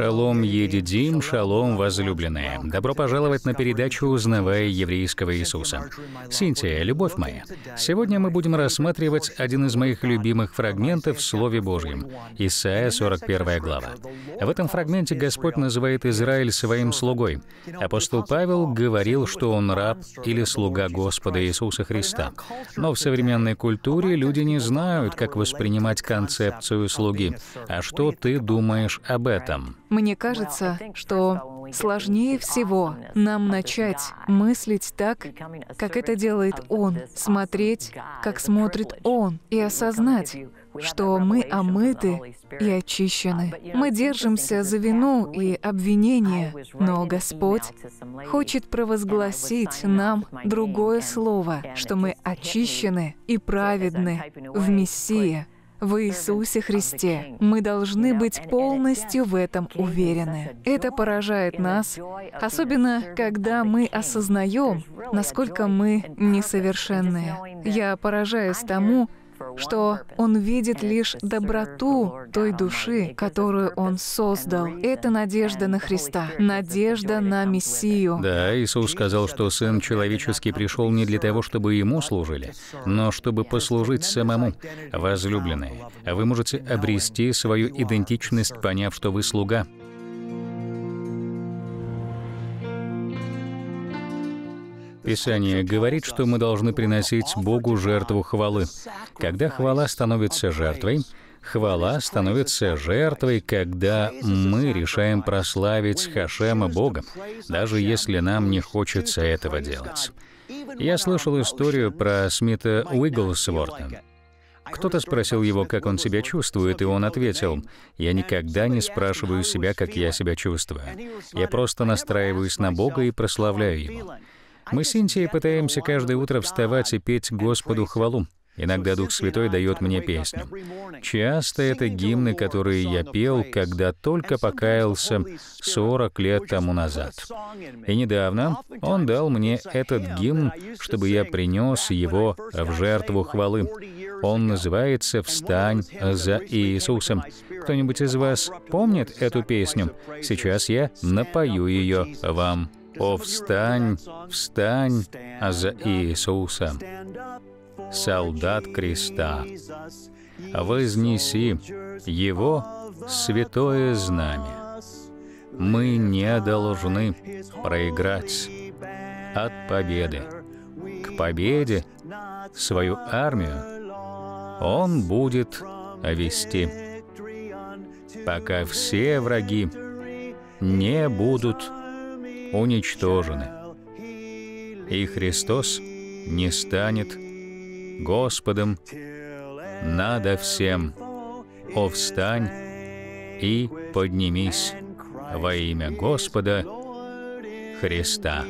Шалом Едидим, шалом, возлюбленные. Добро пожаловать на передачу «Узнавая еврейского Иисуса». Синтия, любовь моя, сегодня мы будем рассматривать один из моих любимых фрагментов в Слове Божьем, Исайя 41 глава. В этом фрагменте Господь называет Израиль своим слугой. Апостол Павел говорил, что он раб или слуга Господа Иисуса Христа. Но в современной культуре люди не знают, как воспринимать концепцию слуги. А что ты думаешь об этом? Мне кажется, что сложнее всего нам начать мыслить так, как это делает Он, смотреть, как смотрит Он, и осознать, что мы омыты и очищены. Мы держимся за вину и обвинение, но Господь хочет провозгласить нам другое слово, что мы очищены и праведны в Мессии в Иисусе Христе. Мы должны быть полностью в этом уверены. Это поражает нас, особенно когда мы осознаем, насколько мы несовершенные. Я поражаюсь тому, что Он видит лишь доброту той души, которую Он создал. Это надежда на Христа, надежда на Мессию. Да, Иисус сказал, что Сын Человеческий пришел не для того, чтобы Ему служили, но чтобы послужить самому. Возлюбленные, вы можете обрести свою идентичность, поняв, что вы слуга. Писание говорит, что мы должны приносить Богу жертву хвалы. Когда хвала становится жертвой, хвала становится жертвой, когда мы решаем прославить Хашема Бога, даже если нам не хочется этого делать. Я слышал историю про Смита Уигглсворта. Кто-то спросил его, как он себя чувствует, и он ответил, «Я никогда не спрашиваю себя, как я себя чувствую. Я просто настраиваюсь на Бога и прославляю Его». Мы с Интией пытаемся каждое утро вставать и петь Господу хвалу. Иногда Дух Святой дает мне песню. Часто это гимны, которые я пел, когда только покаялся 40 лет тому назад. И недавно Он дал мне этот гимн, чтобы я принес его в жертву хвалы. Он называется «Встань за Иисусом». Кто-нибудь из вас помнит эту песню? Сейчас я напою ее вам. «О, встань, встань, а за Иисуса, солдат креста, вознеси Его святое знамя. Мы не должны проиграть от победы. К победе свою армию Он будет вести, пока все враги не будут уничтожены. И Христос не станет Господом надо всем. О, встань и поднимись во имя Господа Христа.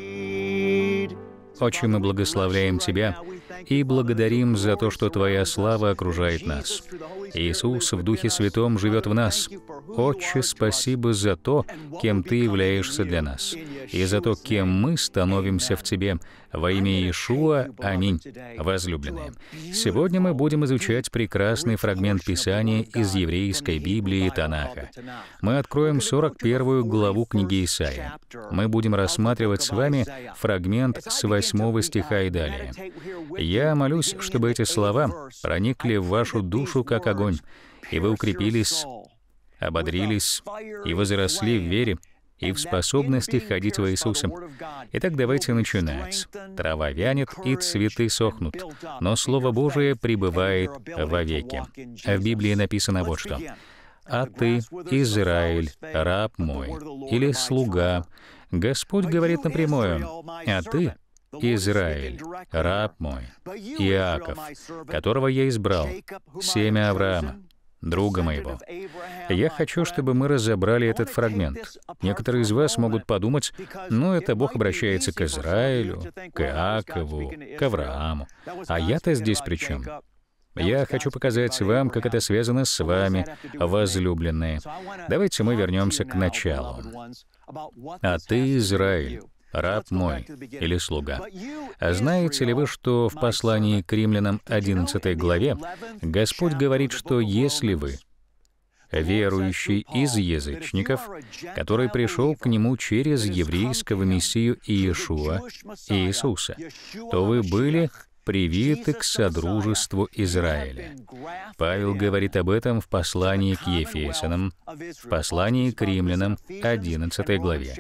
Отче, мы благословляем Тебя и благодарим за то, что Твоя слава окружает нас. Иисус в Духе Святом живет в нас. Отче, спасибо за то, кем Ты являешься для нас и за то, кем мы становимся в Тебе. Во имя Иешуа. Аминь. Возлюбленные, сегодня мы будем изучать прекрасный фрагмент Писания из еврейской Библии Танаха. Мы откроем 41 главу книги Исаия. Мы будем рассматривать с вами фрагмент с 8 стиха и далее. Я молюсь, чтобы эти слова проникли в вашу душу, как огонь, и вы укрепились, ободрились и возросли в вере, и в способности ходить во Иисусом. Итак, давайте начинать. Трава вянет, и цветы сохнут, но Слово Божие пребывает вовеки. А в Библии написано вот что. «А ты, Израиль, раб мой, или слуга, Господь говорит напрямую, а ты, Израиль, раб мой, Иаков, которого я избрал, семя Авраама друга моего. Я хочу, чтобы мы разобрали этот фрагмент. Некоторые из вас могут подумать, ну, это Бог обращается к Израилю, к Иакову, к Аврааму. А я-то здесь при чем? Я хочу показать вам, как это связано с вами, возлюбленные. Давайте мы вернемся к началу. А ты, Израиль, раб мой или слуга. А знаете ли вы, что в послании к римлянам 11 главе Господь говорит, что если вы, верующий из язычников, который пришел к нему через еврейского мессию Иешуа, Иисуса, то вы были привиты к Содружеству Израиля. Павел говорит об этом в послании к Ефесянам, в послании к римлянам, 11 главе.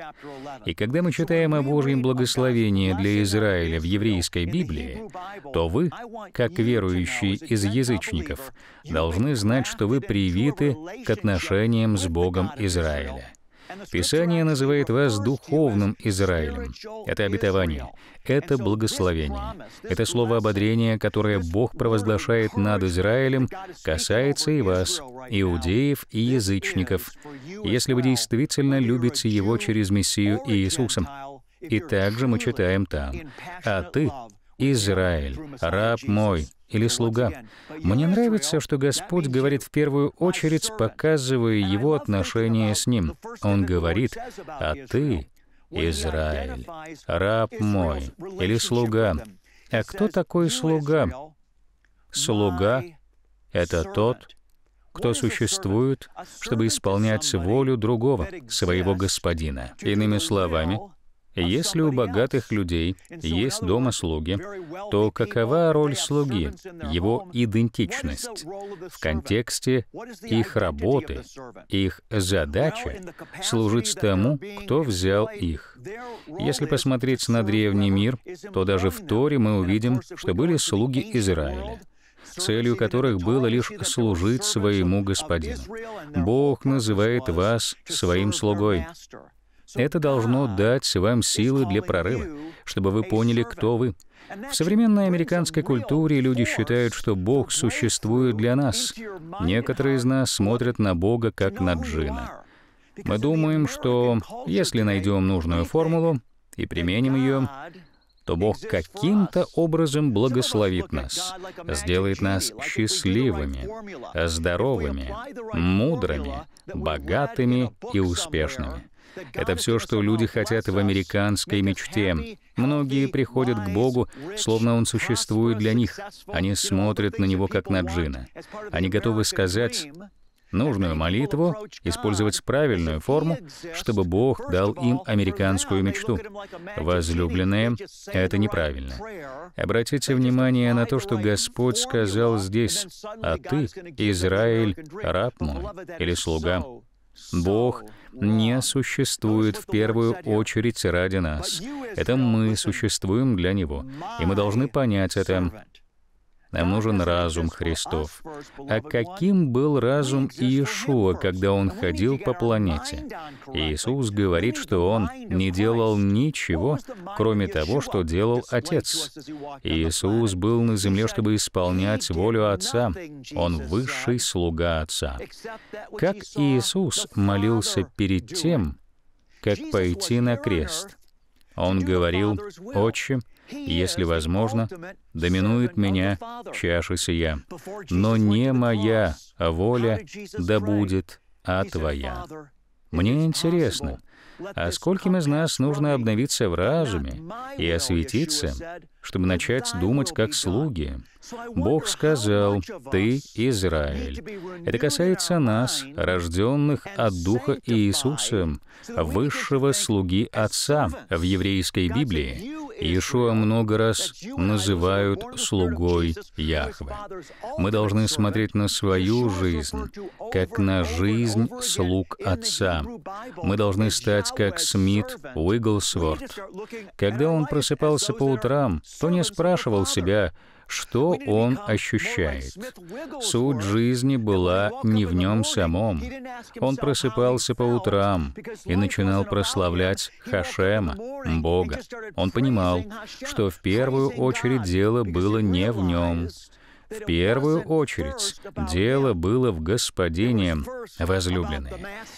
И когда мы читаем о Божьем благословении для Израиля в еврейской Библии, то вы, как верующие из язычников, должны знать, что вы привиты к отношениям с Богом Израиля. Писание называет вас духовным Израилем. Это обетование, это благословение. Это слово ободрения, которое Бог провозглашает над Израилем, касается и вас, иудеев и язычников, если вы действительно любите Его через Мессию и Иисуса. И также мы читаем там, «А ты, Израиль, раб мой или слуга. Мне нравится, что Господь говорит в первую очередь, показывая его отношения с ним. Он говорит, а ты, Израиль, раб мой или слуга. А кто такой слуга? Слуга — это тот, кто существует, чтобы исполнять волю другого, своего господина. Иными словами, если у богатых людей есть дома слуги, то какова роль слуги, его идентичность в контексте их работы, их задача служить тому, кто взял их. Если посмотреть на древний мир, то даже в Торе мы увидим, что были слуги Израиля целью которых было лишь служить своему господину. Бог называет вас своим слугой. Это должно дать вам силы для прорыва, чтобы вы поняли, кто вы. В современной американской культуре люди считают, что Бог существует для нас. Некоторые из нас смотрят на Бога как на джина. Мы думаем, что если найдем нужную формулу и применим ее, то Бог каким-то образом благословит нас, сделает нас счастливыми, здоровыми, мудрыми, богатыми и успешными. Это все, что люди хотят в американской мечте. Многие приходят к Богу, словно Он существует для них. Они смотрят на Него как на джина. Они готовы сказать нужную молитву, использовать правильную форму, чтобы Бог дал им американскую мечту. Возлюбленные, это неправильно. Обратите внимание на то, что Господь сказал здесь, «А ты, Израиль, раб мой или слуга». Бог не существует в первую очередь ради нас. Это мы существуем для Него, и мы должны понять это. Нам нужен разум Христов. А каким был разум Иешуа, когда он ходил по планете? Иисус говорит, что он не делал ничего, кроме того, что делал Отец. Иисус был на земле, чтобы исполнять волю Отца. Он высший слуга Отца. Как Иисус молился перед тем, как пойти на крест? Он говорил, «Отче, если возможно, доминует меня чаша сия. Но не моя а воля да будет, а твоя. Мне интересно, а скольким из нас нужно обновиться в разуме и осветиться, чтобы начать думать как слуги? Бог сказал, «Ты Израиль». Это касается нас, рожденных от Духа Иисуса, высшего слуги Отца в еврейской Библии. Иешуа много раз называют слугой Яхве. Мы должны смотреть на свою жизнь, как на жизнь слуг Отца. Мы должны стать как Смит Уигглсворт. Когда он просыпался по утрам, то не спрашивал себя, что он ощущает. Суть жизни была не в нем самом. Он просыпался по утрам и начинал прославлять Хашема, Бога. Он понимал, что в первую очередь дело было не в нем, в первую очередь дело было в господине возлюбленной.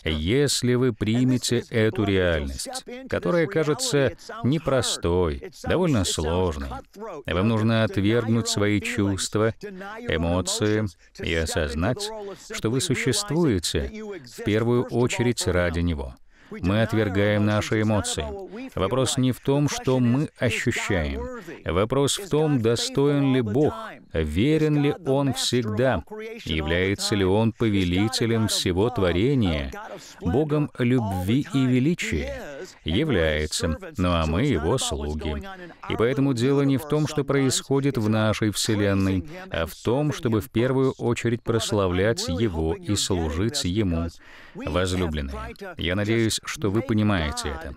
Если вы примете эту реальность, которая кажется непростой, довольно сложной, вам нужно отвергнуть свои чувства, эмоции и осознать, что вы существуете в первую очередь ради него. Мы отвергаем наши эмоции. Вопрос не в том, что мы ощущаем. Вопрос в том, достоин ли Бог, верен ли Он всегда, является ли Он повелителем всего творения, Богом любви и величия является, ну а мы его слуги. И поэтому дело не в том, что происходит в нашей Вселенной, а в том, чтобы в первую очередь прославлять Его и служить Ему. Возлюбленные, я надеюсь, что вы понимаете это.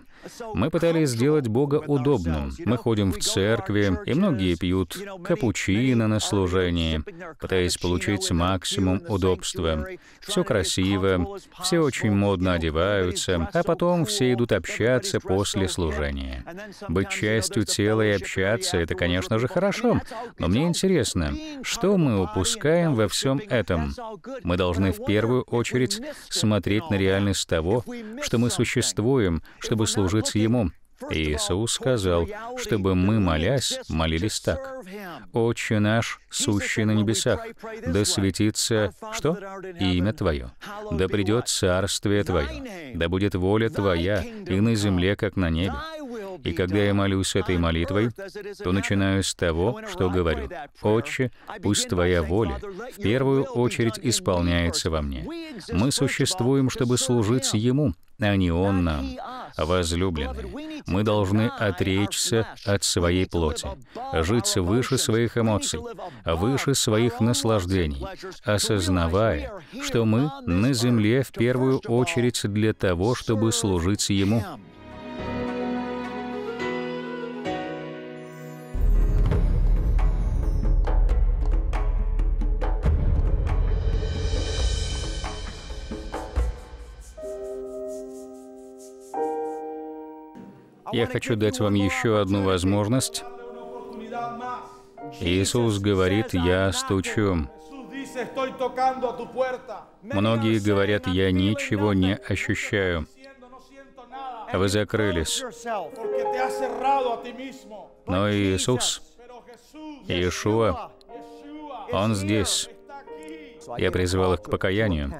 Мы пытались сделать Бога удобным. Мы ходим в церкви, и многие пьют капучино на служении, пытаясь получить максимум удобства. Все красиво, все очень модно одеваются, а потом все идут общаться после служения. Быть частью тела и общаться — это, конечно же, хорошо, но мне интересно, что мы упускаем во всем этом? Мы должны в первую очередь смотреть на реальность того, что мы существуем, чтобы служить служить Ему. Иисус сказал, чтобы мы, молясь, молились так. «Отче наш, сущий на небесах, да светится...» Что? «Имя Твое. Да придет Царствие Твое. Да будет воля Твоя и на земле, как на небе. И когда я молюсь этой молитвой, то начинаю с того, что говорю, «Отче, пусть Твоя воля в первую очередь исполняется во мне». Мы существуем, чтобы служить Ему, а не Он нам. Возлюбленные, мы должны отречься от своей плоти, жить выше своих эмоций, выше своих наслаждений, осознавая, что мы на земле в первую очередь для того, чтобы служить Ему. Я хочу дать вам еще одну возможность. Иисус говорит, я стучу. Многие говорят, я ничего не ощущаю. Вы закрылись. Но Иисус, Иешуа, Он здесь. Я призывал их к покаянию.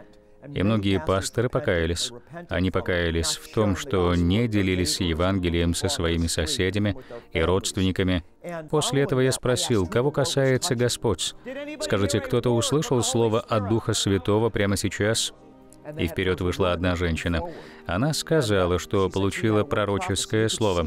И многие пасторы покаялись. Они покаялись в том, что не делились Евангелием со своими соседями и родственниками. После этого я спросил, кого касается Господь? Скажите, кто-то услышал слово от Духа Святого прямо сейчас? И вперед вышла одна женщина. Она сказала, что получила пророческое слово.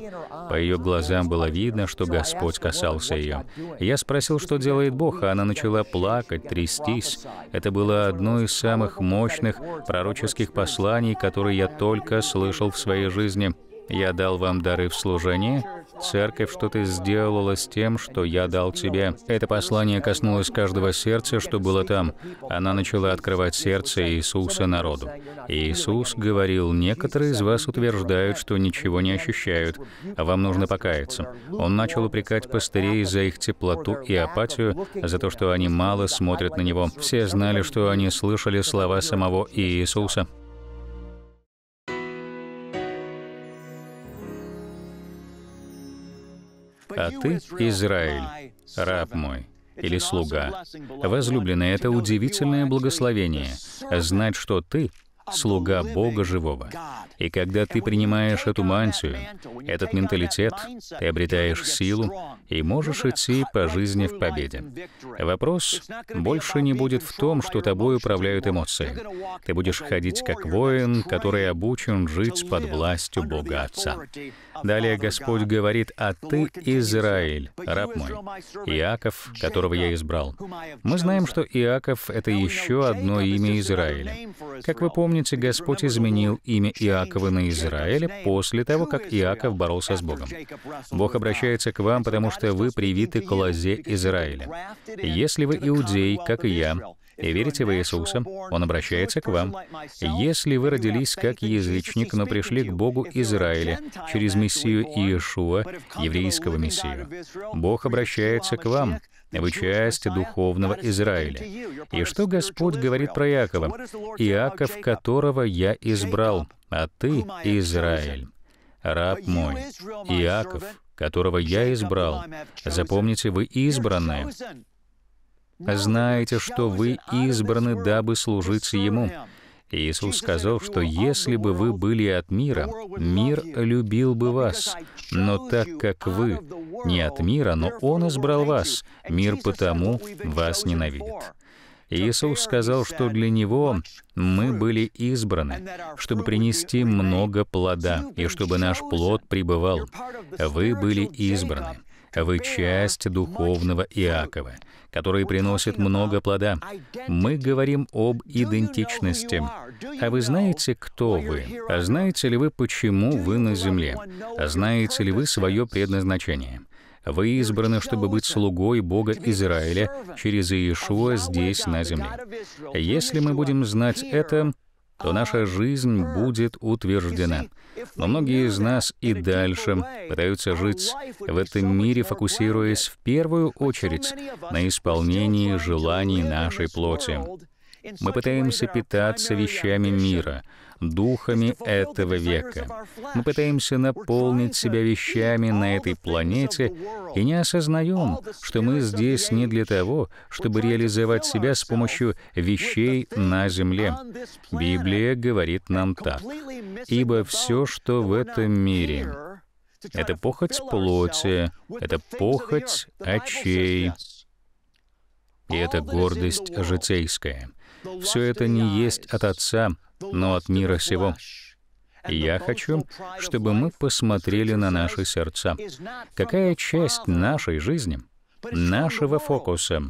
По ее глазам было видно, что Господь касался ее. Я спросил, что делает Бог, а она начала плакать, трястись. Это было одно из самых мощных пророческих посланий, которые я только слышал в своей жизни. Я дал вам дары в служении, Церковь что ты сделала с тем, что я дал тебе. Это послание коснулось каждого сердца, что было там. Она начала открывать сердце Иисуса народу. Иисус говорил, некоторые из вас утверждают, что ничего не ощущают, а вам нужно покаяться. Он начал упрекать пастырей за их теплоту и апатию, за то, что они мало смотрят на Него. Все знали, что они слышали слова самого Иисуса. а ты, Израиль, раб мой или слуга. Возлюбленный, это удивительное благословение — знать, что ты — слуга Бога Живого. И когда ты принимаешь эту мантию, этот менталитет, ты обретаешь силу и можешь идти по жизни в победе. Вопрос больше не будет в том, что тобой управляют эмоции. Ты будешь ходить как воин, который обучен жить под властью Бога Отца. Далее Господь говорит, «А ты, Израиль, раб мой, Иаков, которого я избрал». Мы знаем, что Иаков — это еще одно имя Израиля. Как вы помните, Господь изменил имя Иакова на Израиль после того, как Иаков боролся с Богом. Бог обращается к вам, потому что вы привиты к лозе Израиля. Если вы иудей, как и я, и верите в Иисуса, Он обращается к вам. Если вы родились как язычник, но пришли к Богу Израиля через Мессию Иешуа, еврейского Мессию, Бог обращается к вам, вы часть духовного Израиля. И что Господь говорит про Якова? «Иаков, которого я избрал, а ты — Израиль, раб мой, Иаков, которого я избрал». Запомните, вы избранные знаете, что вы избраны, дабы служить Ему». Иисус сказал, что если бы вы были от мира, мир любил бы вас. Но так как вы не от мира, но Он избрал вас, мир потому вас ненавидит. Иисус сказал, что для Него мы были избраны, чтобы принести много плода, и чтобы наш плод пребывал. Вы были избраны. Вы часть духовного Иакова, который приносит много плода. Мы говорим об идентичности. А вы знаете, кто вы? А знаете ли вы, почему вы на земле? А знаете ли вы свое предназначение? Вы избраны, чтобы быть слугой Бога Израиля через Иешуа здесь, на земле. Если мы будем знать это, то наша жизнь будет утверждена. Но многие из нас и дальше пытаются жить в этом мире, фокусируясь в первую очередь на исполнении желаний нашей плоти. Мы пытаемся питаться вещами мира — духами этого века. Мы пытаемся наполнить себя вещами на этой планете и не осознаем, что мы здесь не для того, чтобы реализовать себя с помощью вещей на Земле. Библия говорит нам так. «Ибо все, что в этом мире, это похоть плоти, это похоть очей, и это гордость житейская. Все это не есть от Отца, но от мира сего. Я хочу, чтобы мы посмотрели на наши сердца. Какая часть нашей жизни, нашего фокуса,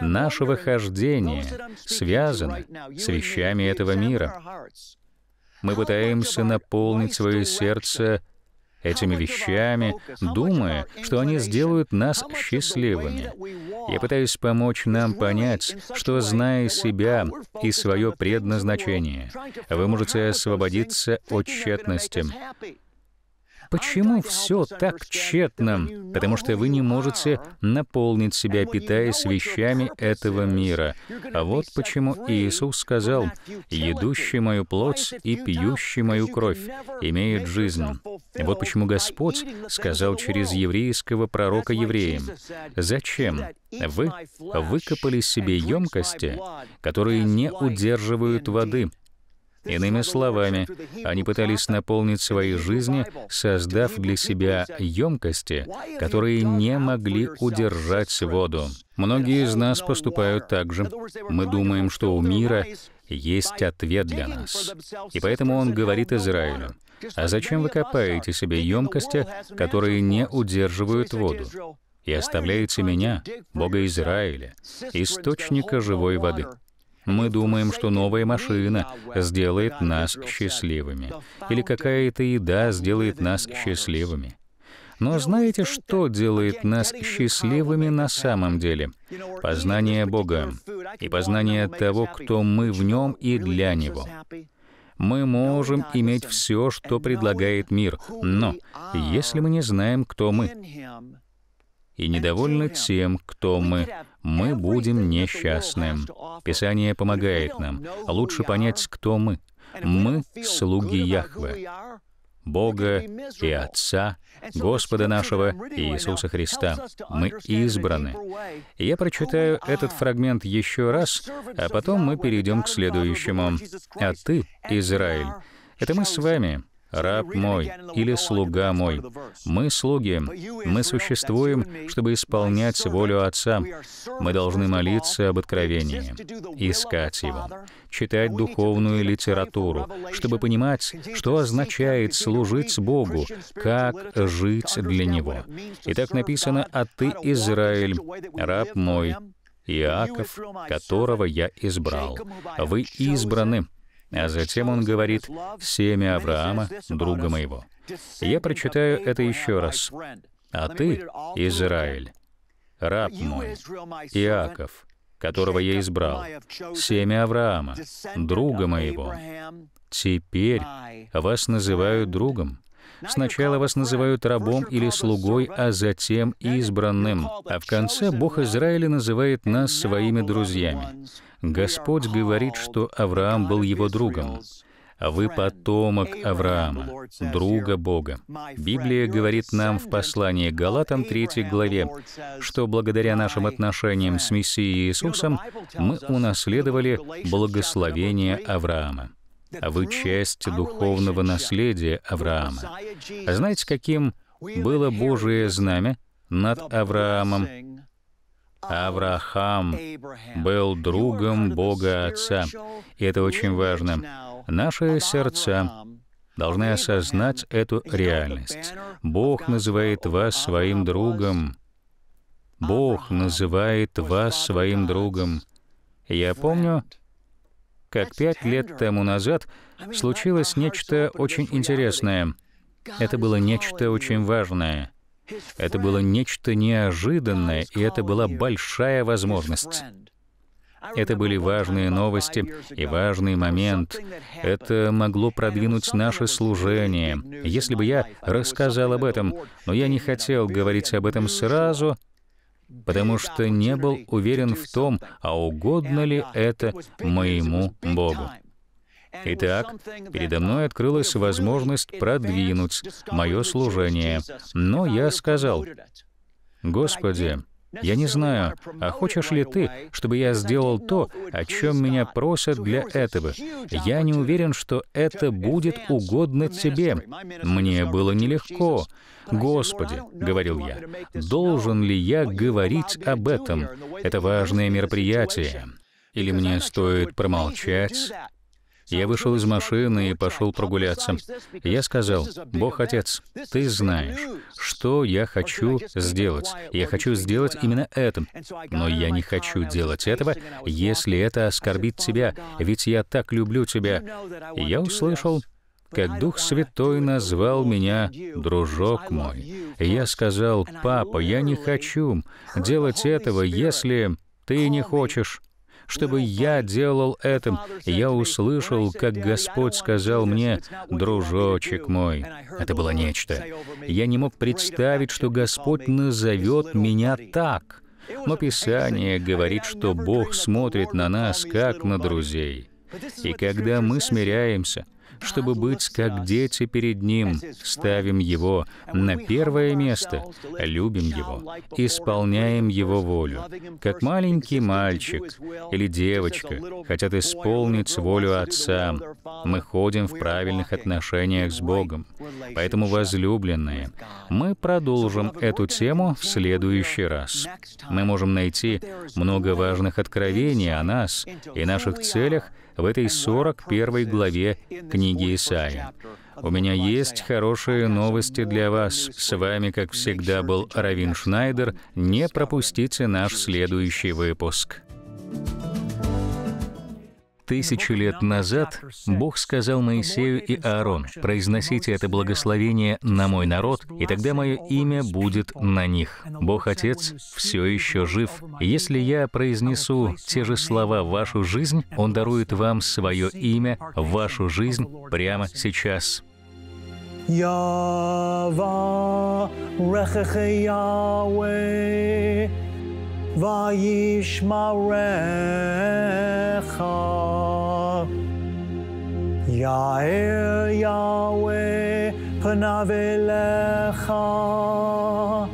нашего хождения связана с вещами этого мира? Мы пытаемся наполнить свое сердце этими вещами, думая, что они сделают нас счастливыми. Я пытаюсь помочь нам понять, что, зная себя и свое предназначение, вы можете освободиться от тщетности. Почему все так тщетно? Потому что вы не можете наполнить себя, питаясь вещами этого мира. А вот почему Иисус сказал, «Едущий мою плоть и пьющий мою кровь имеет жизнь». вот почему Господь сказал через еврейского пророка евреям, «Зачем вы выкопали себе емкости, которые не удерживают воды?» Иными словами, они пытались наполнить свои жизни, создав для себя емкости, которые не могли удержать воду. Многие из нас поступают так же. Мы думаем, что у мира есть ответ для нас. И поэтому он говорит Израилю, «А зачем вы копаете себе емкости, которые не удерживают воду? И оставляете меня, Бога Израиля, источника живой воды». Мы думаем, что новая машина сделает нас счастливыми, или какая-то еда сделает нас счастливыми. Но знаете, что делает нас счастливыми на самом деле? Познание Бога и познание того, кто мы в Нем и для Него. Мы можем иметь все, что предлагает мир, но если мы не знаем, кто мы, и недовольны тем, кто мы, мы будем несчастны. Писание помогает нам лучше понять, кто мы. Мы — слуги Яхве, Бога и Отца, Господа нашего Иисуса Христа. Мы избраны. Я прочитаю этот фрагмент еще раз, а потом мы перейдем к следующему. «А ты, Израиль». Это мы с вами — раб мой или слуга мой. Мы слуги, мы существуем, чтобы исполнять волю Отца. Мы должны молиться об откровении, искать его, читать духовную литературу, чтобы понимать, что означает служить Богу, как жить для Него. И так написано, «А ты, Израиль, раб мой, Иаков, которого я избрал. Вы избраны, а затем он говорит «семя Авраама, друга моего». Я прочитаю это еще раз. «А ты, Израиль, раб мой, Иаков, которого я избрал, семя Авраама, друга моего. Теперь вас называют другом. Сначала вас называют рабом или слугой, а затем избранным. А в конце Бог Израиля называет нас своими друзьями. Господь говорит, что Авраам был его другом. А вы потомок Авраама, друга Бога. Библия говорит нам в послании Галатам 3 главе, что благодаря нашим отношениям с Мессией Иисусом мы унаследовали благословение Авраама. А вы часть духовного наследия Авраама. А знаете, каким было Божие знамя над Авраамом Авраам был другом Бога Отца, и это очень важно. Наши сердца должны осознать эту реальность. Бог называет вас своим другом. Бог называет вас своим другом. Я помню, как пять лет тому назад случилось нечто очень интересное. Это было нечто очень важное. Это было нечто неожиданное, и это была большая возможность. Это были важные новости и важный момент. Это могло продвинуть наше служение. Если бы я рассказал об этом, но я не хотел говорить об этом сразу, потому что не был уверен в том, а угодно ли это моему Богу. Итак, передо мной открылась возможность продвинуть мое служение. Но я сказал, «Господи, я не знаю, а хочешь ли ты, чтобы я сделал то, о чем меня просят для этого? Я не уверен, что это будет угодно тебе. Мне было нелегко. Господи, — говорил я, — должен ли я говорить об этом? Это важное мероприятие. Или мне стоит промолчать? Я вышел из машины и пошел прогуляться. Я сказал, «Бог Отец, Ты знаешь, что я хочу сделать. Я хочу сделать именно это. Но я не хочу делать этого, если это оскорбит Тебя, ведь я так люблю Тебя». Я услышал, как Дух Святой назвал меня «дружок мой». Я сказал, «Папа, я не хочу делать этого, если ты не хочешь» чтобы я делал это. Я услышал, как Господь сказал мне, «Дружочек мой». Это было нечто. Я не мог представить, что Господь назовет меня так. Но Писание говорит, что Бог смотрит на нас, как на друзей. И когда мы смиряемся, чтобы быть как дети перед Ним, ставим Его на первое место, любим Его, исполняем Его волю. Как маленький мальчик или девочка хотят исполнить волю Отца, мы ходим в правильных отношениях с Богом. Поэтому, возлюбленные, мы продолжим эту тему в следующий раз. Мы можем найти много важных откровений о нас и наших целях в этой 41 главе книги Исаия. У меня есть хорошие новости для вас. С вами, как всегда, был Равин Шнайдер. Не пропустите наш следующий выпуск. Thank you Тысячи лет назад Бог сказал Моисею и Аарону, «Произносите это благословение на мой народ, и тогда мое имя будет на них». Бог Отец все еще жив. Если я произнесу те же слова в вашу жизнь, Он дарует вам свое имя, вашу жизнь прямо сейчас. Yahweh, Vaishmarecha. Yair Yahweh Panavelecha.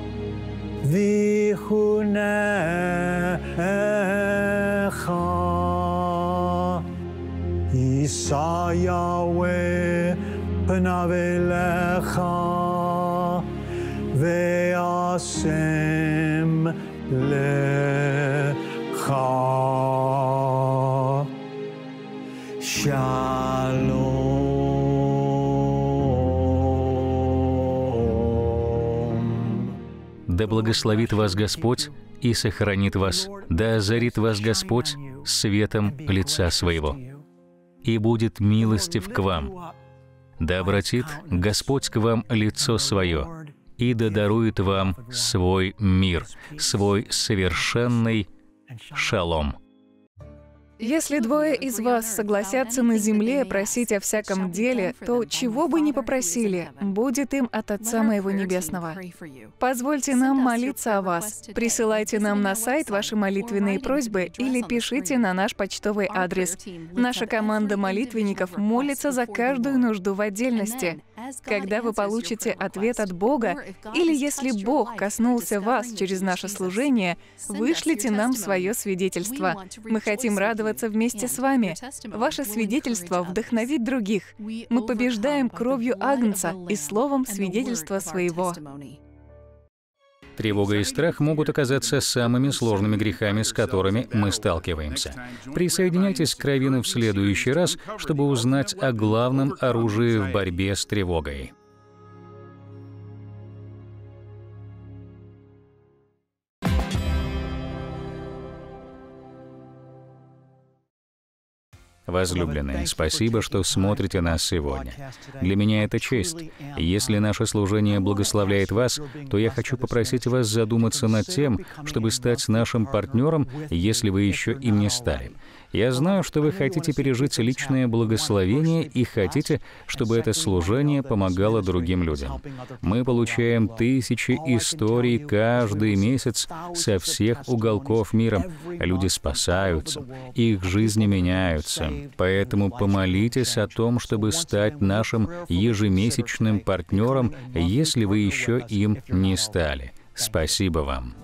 Vihunecha. Isa Yahweh Panavelecha. Veasen. леха. Шалом. Да благословит вас Господь и сохранит вас, да озарит вас Господь светом лица своего, и будет милостив к вам, да обратит Господь к вам лицо свое, и да дарует вам свой мир, свой совершенный шалом. Если двое из вас согласятся на земле просить о всяком деле, то чего бы ни попросили, будет им от Отца Моего Небесного. Позвольте нам молиться о вас. Присылайте нам на сайт ваши молитвенные просьбы или пишите на наш почтовый адрес. Наша команда молитвенников молится за каждую нужду в отдельности. Когда вы получите ответ от Бога, или если Бог коснулся вас через наше служение, вышлите нам свое свидетельство. Мы хотим радоваться вместе с вами. Ваше свидетельство вдохновит других. Мы побеждаем кровью Агнца и словом свидетельства своего. Тревога и страх могут оказаться самыми сложными грехами, с которыми мы сталкиваемся. Присоединяйтесь к Кровину в следующий раз, чтобы узнать о главном оружии в борьбе с тревогой. Возлюбленные, спасибо, что смотрите нас сегодня. Для меня это честь. Если наше служение благословляет вас, то я хочу попросить вас задуматься над тем, чтобы стать нашим партнером, если вы еще им не стали. Я знаю, что вы хотите пережить личное благословение и хотите, чтобы это служение помогало другим людям. Мы получаем тысячи историй каждый месяц со всех уголков мира. Люди спасаются, их жизни меняются. Поэтому помолитесь о том, чтобы стать нашим ежемесячным партнером, если вы еще им не стали. Спасибо вам.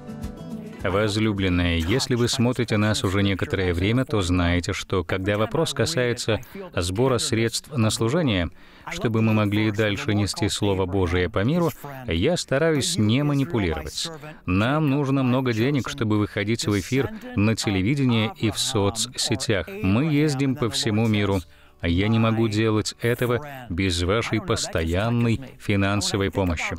Возлюбленные, если вы смотрите нас уже некоторое время, то знаете, что когда вопрос касается сбора средств на служение, чтобы мы могли и дальше нести Слово Божие по миру, я стараюсь не манипулировать. Нам нужно много денег, чтобы выходить в эфир на телевидении и в соцсетях. Мы ездим по всему миру а я не могу делать этого без вашей постоянной финансовой помощи.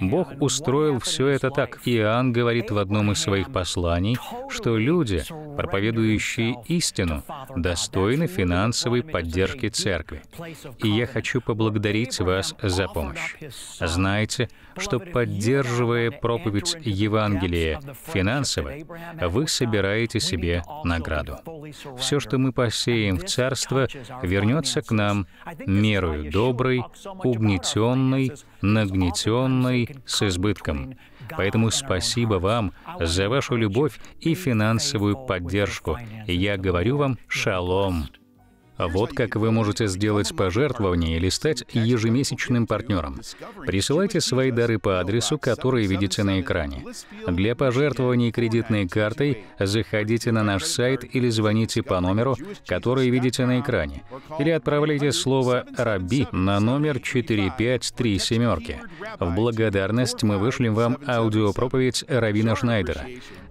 Бог устроил все это так. Иоанн говорит в одном из своих посланий, что люди, проповедующие истину, достойны финансовой поддержки церкви. И я хочу поблагодарить вас за помощь. Знаете, что поддерживая проповедь Евангелия финансово, вы собираете себе награду. Все, что мы посеем в царство, вернется к нам мерою доброй, угнетенной, нагнетенной, с избытком. Поэтому спасибо вам за вашу любовь и финансовую поддержку. Я говорю вам шалом. А вот как вы можете сделать пожертвование или стать ежемесячным партнером. Присылайте свои дары по адресу, который видите на экране. Для пожертвований кредитной картой заходите на наш сайт или звоните по номеру, который видите на экране, или отправляйте слово «Раби» на номер 4537. В благодарность мы вышлем вам аудиопроповедь Равина Шнайдера,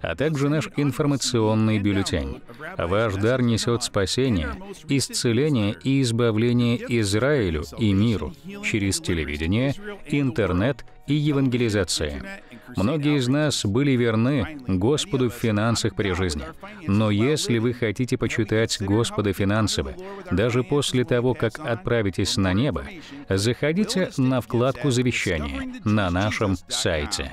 а также наш информационный бюллетень. Ваш дар несет спасение и исцеление и избавление Израилю и миру через телевидение, интернет и евангелизация. Многие из нас были верны Господу в финансах при жизни. Но если вы хотите почитать Господа финансово, даже после того, как отправитесь на небо, заходите на вкладку «Завещание» на нашем сайте.